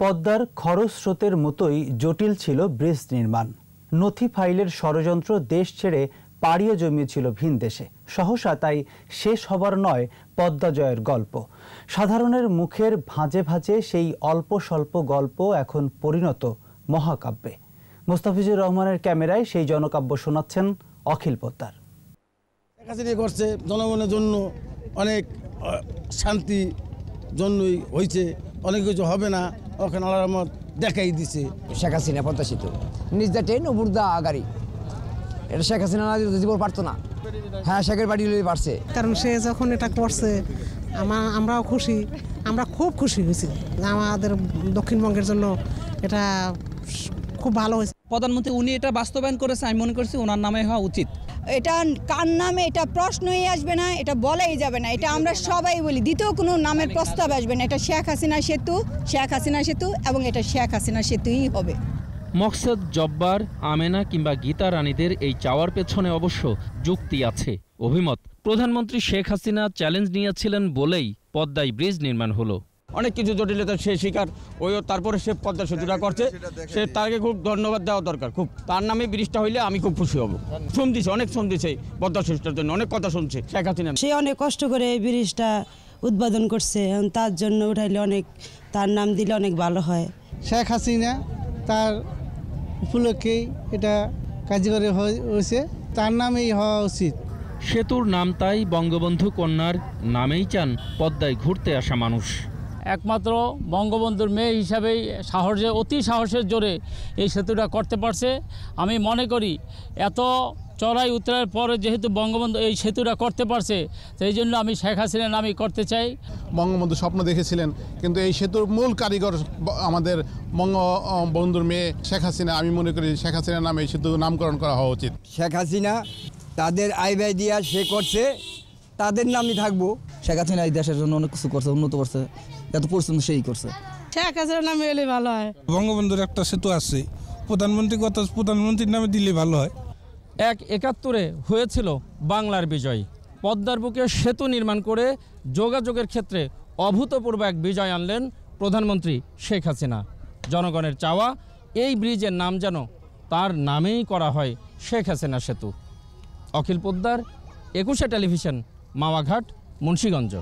পদ্মার খরস্রোতের মতোই জটিল ছিল ব্রিজ নির্মাণ নথি ফাইলের ষড়যন্ত্র দেশ ছেড়ে পাড়িয়ে জমিয়েছিল ভিন দেশে সহসা তাই শেষ হবার নয় পদ্মা জয়ের গল্প সাধারণের মুখের ভাঁজে ভাঁজে সেই অল্প স্বল্প গল্প এখন পরিণত মহাকাব্যে মোস্তাফিজুর রহমানের ক্যামেরায় সেই জনকাব্য শোনাচ্ছেন অখিল পদ্মার করছে জনগণের জন্য অনেক শান্তি জন্যই হয়েছে অনেক কিছু হবে না ওখানে আল্লাহর দেখাই দিছে শেখ হাসিনা পদ্মাসিত নিজ দা ট্রেন অবুর দা এটা শেখ হাসিনা না দিলে জীবন পারতো না হ্যাঁ শেখের বাড়ি পারছে কারণ সে যখন এটা করছে আমার আমরাও খুশি আমরা খুব খুশি হয়েছি আমাদের দক্ষিণবঙ্গের জন্য এটা খুব ভালো হয়েছে প্রধানমন্ত্রী উনি এটা বাস্তবায়ন করেছে আমি মনে করছি ওনার নামে হওয়া উচিত এটা কার নামে এটা প্রশ্নই আসবে না এটা বলাই যাবে না এটা আমরা সবাই বলি দ্বিতীয় কোনো নামের প্রস্তাব আসবে না এটা শেখ হাসিনা সেতু শেখ হাসিনা সেতু এবং এটা শেখ হাসিনা সেতুই হবে মকসদ জব্বার আমেনা কিংবা গীতা রানীদের এই চাওয়ার পেছনে অবশ্য যুক্তি আছে অভিমত প্রধানমন্ত্রী শেখ হাসিনা চ্যালেঞ্জ নিয়েছিলেন বলেই পদ্মায় ব্রিজ নির্মাণ হলো অনেক কিছু জটিলতা সে শিকার ওই তারপরে সে পদ্মা সেতুটা করছে সে তাকে খুব ধন্যবাদ দেওয়া দরকার খুব তার নামে ব্রিজটা হইলে আমি খুব খুশি হব শ্রম দিছে অনেক শ্রম দিছে পদ্মা সেতুটার জন্য অনেক কথা শুনছে শেখ হাসিনা সে অনেক কষ্ট করে এই ব্রিজটা উদ্বোধন করছে তার জন্য উঠাইলে অনেক তার নাম দিলে অনেক ভালো হয় শেখ হাসিনা তার উপলক্ষেই এটা কার্যকরী হয়েছে তার নামেই হওয়া উচিত সেতুর নাম তাই বঙ্গবন্ধু কন্যার নামেই চান পদ্মায় ঘুরতে আসা মানুষ একমাত্র বঙ্গবন্ধুর মেয়ে হিসাবেই সাহসে অতি সাহসের জোরে এই সেতুটা করতে পারছে আমি মনে করি এত চড়াই উত্তরের পরে যেহেতু বঙ্গবন্ধু এই সেতুটা করতে পারছে সেই জন্য আমি শেখ হাসিনার নামই করতে চাই বঙ্গবন্ধু স্বপ্ন দেখেছিলেন কিন্তু এই সেতুর মূল কারিগর আমাদের বঙ্গবন্ধুর মেয়ে শেখ হাসিনা আমি মনে করি শেখ হাসিনার নামে এই সেতু নামকরণ করা হওয়া উচিত শেখ হাসিনা তাদের আয় ব্যয় দিয়া সে করছে তাদের নামই থাকবো শেখ হাসিনা এই দেশের জন্য অনেক কিছু করছে উন্নত করছে এত পর্যন্ত সেই করছে শেখ হাসিনার নামে এলে ভালো হয় বঙ্গবন্ধুর একটা সেতু আছে প্রধানমন্ত্রী কত প্রধানমন্ত্রীর নামে দিলে ভালো হয় এক একাত্তরে হয়েছিল বাংলার বিজয় পদ্মার বুকে সেতু নির্মাণ করে যোগাযোগের ক্ষেত্রে অভূতপূর্ব এক বিজয় আনলেন প্রধানমন্ত্রী শেখ হাসিনা জনগণের চাওয়া এই ব্রিজের নাম যেন তার নামেই করা হয় শেখ হাসিনা সেতু অখিল পোদ্দার একুশে টেলিভিশন মাওয়াঘাট মুন্সীগঞ্জ